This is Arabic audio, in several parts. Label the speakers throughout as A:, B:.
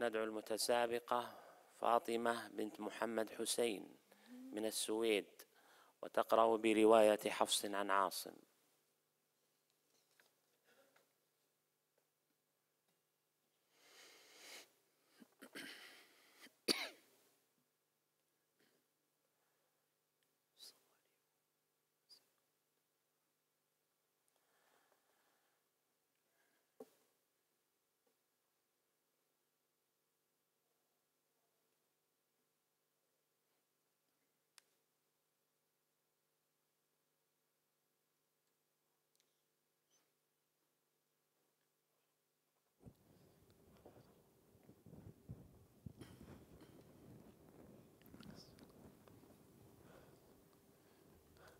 A: ندعو المتسابقة فاطمة بنت محمد حسين من السويد وتقرأ برواية حفص عن عاصم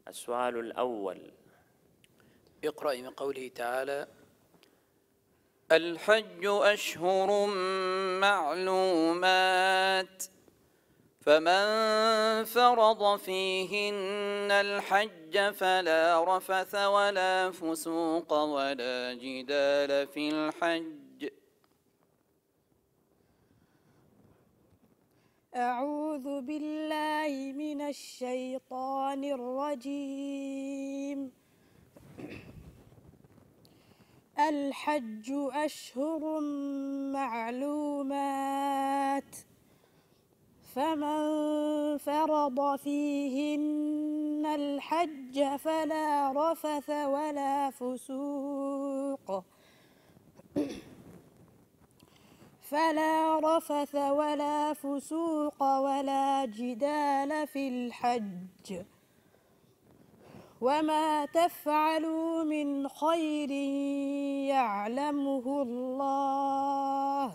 A: السؤال الأول اقرأ من قوله تعالى الحج أشهر معلومات فمن فرض فيهن الحج فلا رفث ولا فسوق ولا جدال في الحج
B: أعوذ بالله من الشيطان الرجيم الحج أشهر معلومات فمن فرض فيهن الحج فلا رفث ولا فسوق فلا رفث ولا فسوق ولا جدال في الحج وما تفعلوا من خير يعلمه الله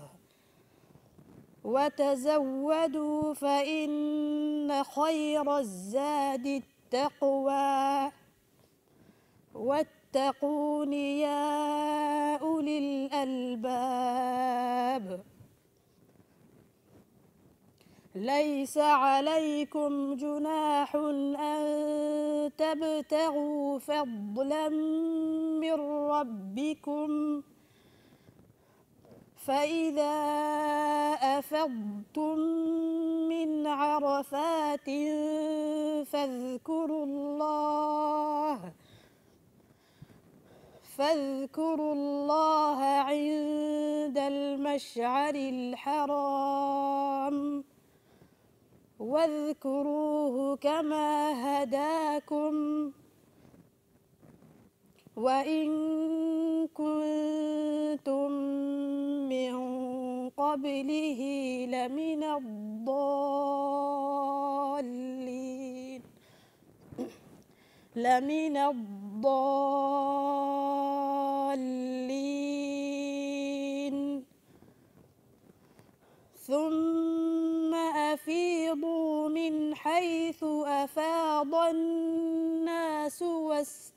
B: وتزودوا فإن خير الزاد التقوى واتقون يا أولي الألباب ليس عليكم جناح أن تبتغوا فضلا من ربكم فإذا أفضتم من عرفات فاذكروا الله فاذكروا الله عند المشعر الحرام واذكروه كما هداكم وإن كنتم من قبله لمن الضالين لمن الضالين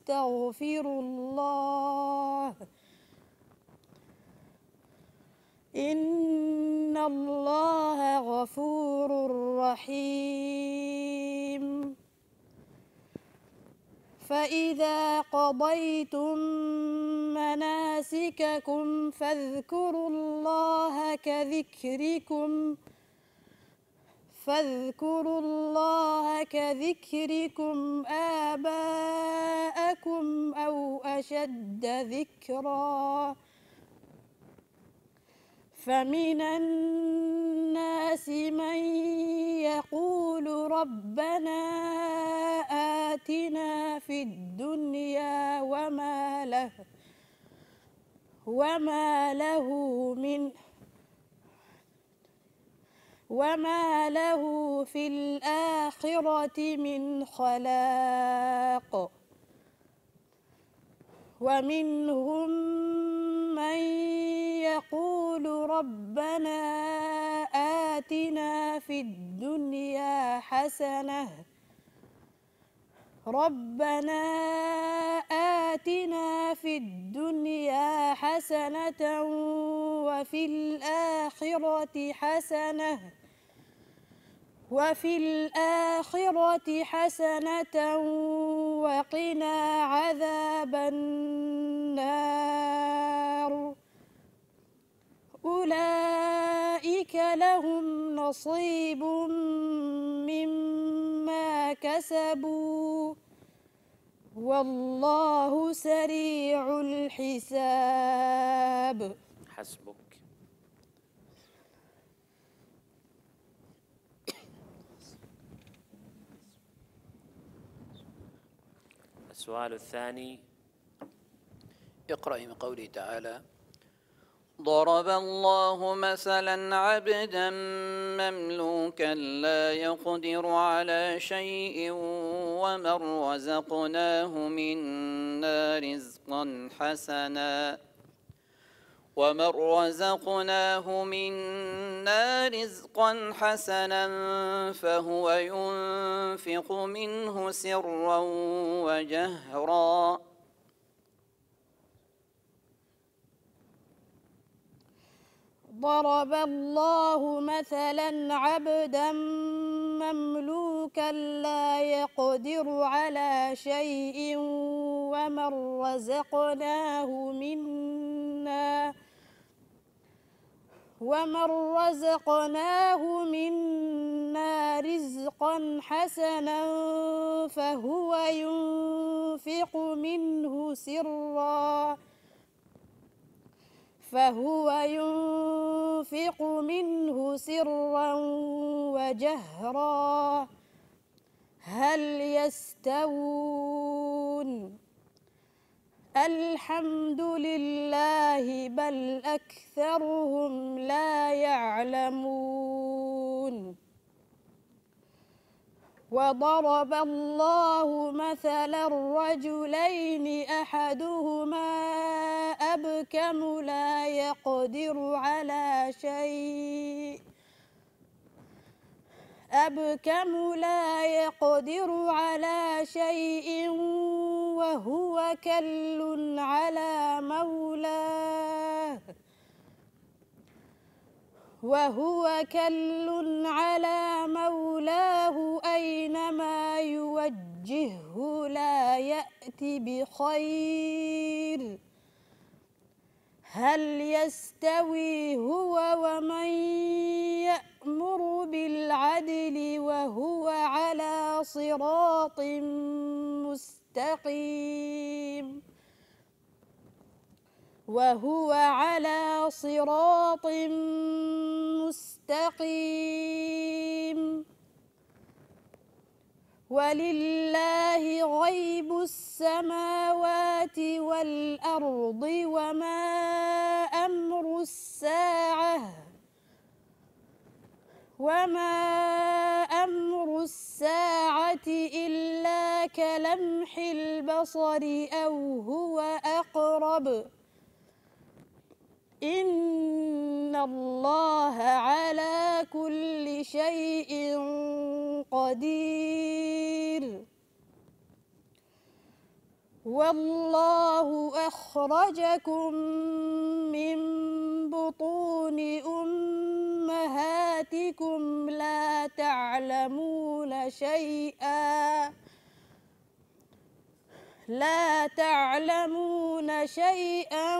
B: أستغفر الله إن الله غفور رحيم فإذا قضيتم مناسككم فاذكروا الله كذكركم ۖ فاذكروا الله كذكركم آباءكم أو أشد ذكرا فمن الناس من يقول ربنا آتنا في الدنيا وما له وما له من وما له في الآخرة من خلاق ومنهم من يقول ربنا آتنا في الدنيا حسنه ربنا آتنا في الدنيا حسنة وفي الآخرة حسنة وفي الآخرة حسنة وقنا عذاب النار أولئك لهم نصيب مما كسبوا والله سريع الحساب حسبك
A: السؤال الثاني اقرأ من قوله تعالى ضرب الله مثلا عبدا مملوكا لا يقدر على شيء ومن رزقناه منا رزقا حسنا ومن رزقناه منا رزقا حسنا فهو ينفق منه سرا وجهرا
B: ضرب الله مثلا عبدا مملوكا لا يقدر على شيء ومن رزقناه منا ومن رزقناه منا رزقا حسنا فهو ينفق منه سرًّا فهو ينفق منه سرا وجهرا هل يستوون الحمد لله بل أكثرهم لا يعلمون وضرب الله مثلا الرجلين أحدهما أبكم لا يقدر على شيء أبكم لا يقدر على شيء وهو كل على مولاه وهو كل على مولاه أينما يوجهه لا يأت بخير هل يستوي هو ومن يأمر بالعدل وهو على صراط مستقيم وهو على صراط مستقيم ولله غيب السماوات والأرض وما أمر الساعة وما أمر الساعة إلا كلمح البصر أو هو أقرب إن الله على كل شيء قدير والله أخرجكم من بطون أمهاتكم لا تعلمون شيئا لا تعلمون شيئا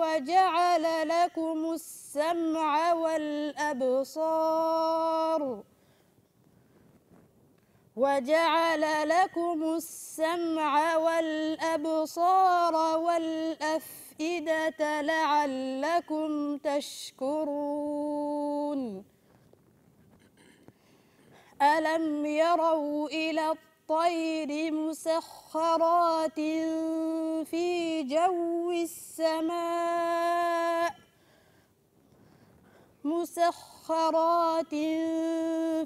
B: وجعل لكم السمع والأبصار وجعل لكم السمع والأبصار والأفئدة لعلكم تشكرون ألم يروا إلى الطير مسخرات في جو السماء مسخرات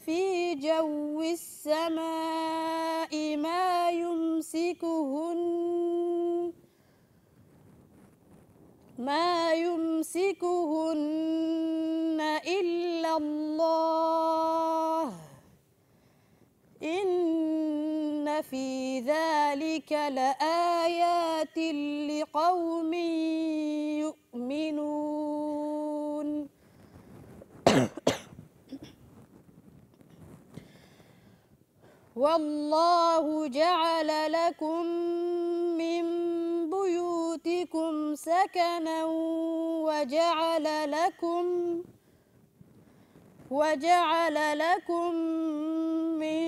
B: في جو السماء ما يمسكهن ما يمسكهن إلا الله إن في ذلك لآيات لقوم يؤمنون والله جعل لكم من بيوتكم سكنا وجعل لكم وجعل لكم من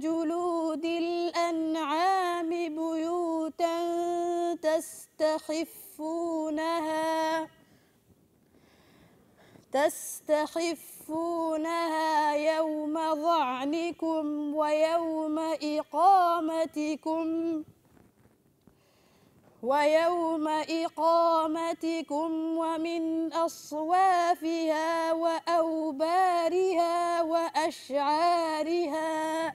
B: جلود ذي الأنعام بيوتا تستخفونها تستخفونها يوم ظعنكم ويوم إقامتكم ويوم إقامتكم ومن أصوافها وأوبارها وأشعارها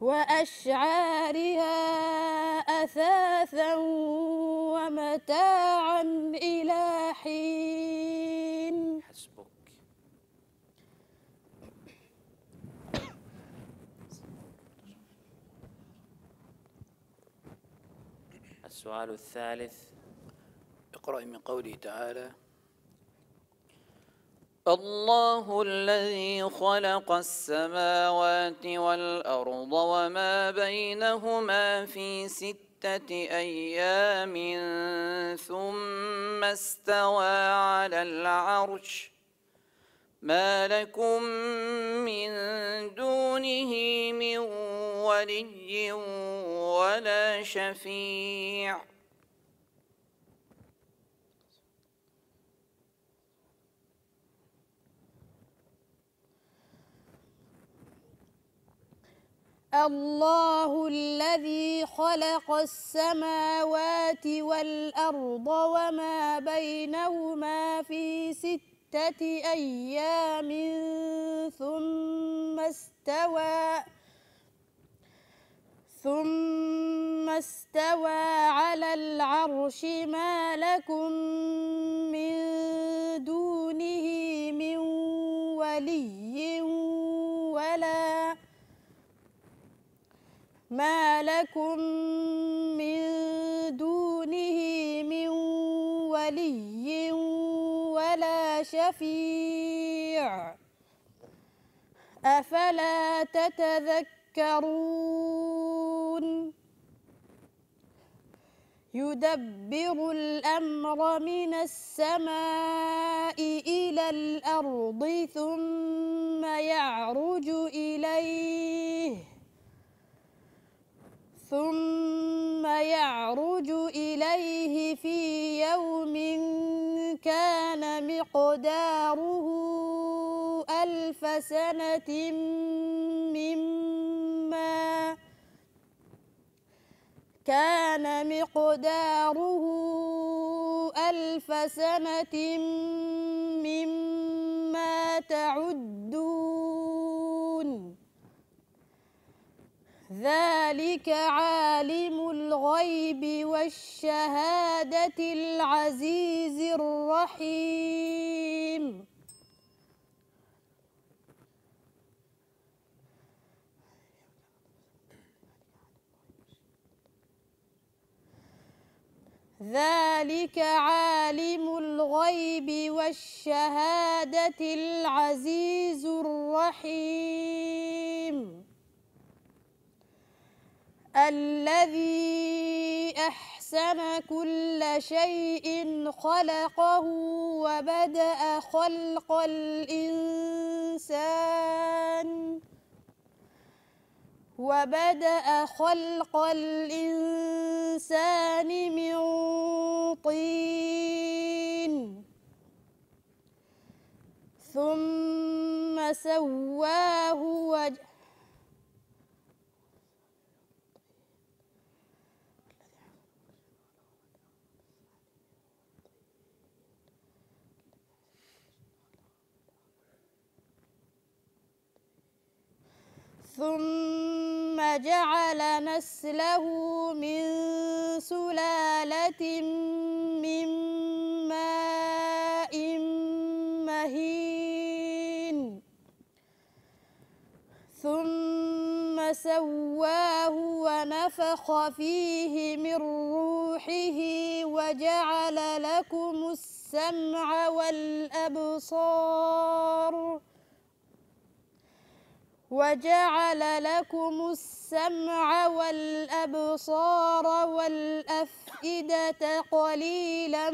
B: وأشعارها أثاثا ومتاعا إلى حين حسبك
A: السؤال الثالث اقرأ من قوله تعالى الله الذي خلق السماوات والأرض وما بينهما في ستة أيام ثم استوى على العرش ما لكم من دونه من ولي ولا شفيع
B: الله الذي خلق السماوات والأرض وما بينهما في ستة أيام ثم استوى ثم استوى على العرش ما لكم من دونه من ولي ما لكم من دونه من ولي ولا شفيع أفلا تتذكرون يدبر الأمر من السماء إلى الأرض ثم يعرج إليه ثم يعرج إليه في يوم كان مقداره ألف سنة مما كان مقداره ألف سنة مما ذلك عالم الغيب والشهادة العزيز الرحيم ذلك عالم الغيب والشهادة العزيز الرحيم الذي أحسن كل شيء خلقه وبدأ خلق الإنسان وبدأ خلق الإنسان من طين ثم سواه وجه ثم جعل نسله من سلالة من ماء مهين ثم سواه ونفخ فيه من روحه وجعل لكم السمع والأبصار وجعل لكم السمع والأبصار والأفئدة قليلا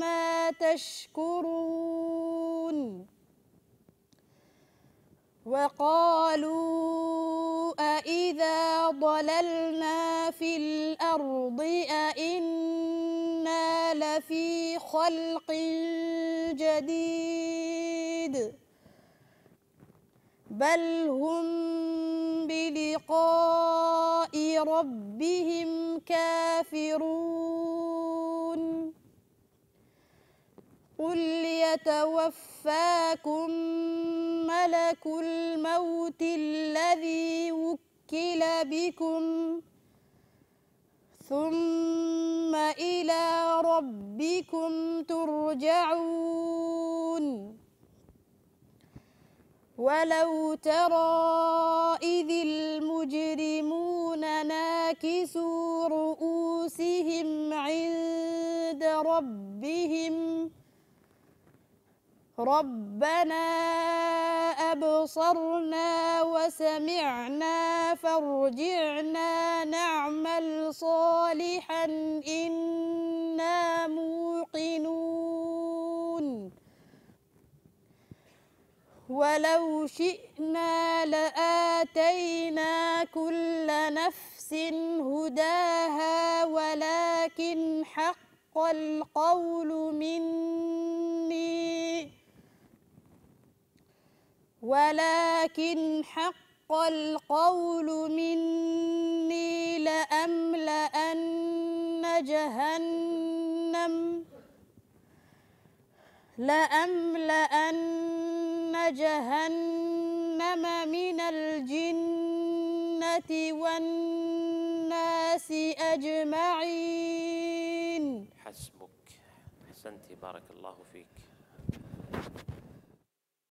B: ما تشكرون وقالوا أإذا ضللنا في الأرض أإنا لفي خلق جديد بل هم بلقاء ربهم كافرون قل يتوفاكم ملك الموت الذي وكل بكم ثم إلى ربكم ترجعون ولو ترى إذ المجرمون ناكسوا رؤوسهم عند ربهم ربنا أبصرنا وسمعنا فارجعنا نعمل صالحا إن ولو شئنا لآتينا كل نفس هداها ولكن حق القول مني ولكن حق القول مني لأملأن جهنم لأملأن جهنم من الجنة والناس أجمعين حسبك حسنتي بارك الله فيك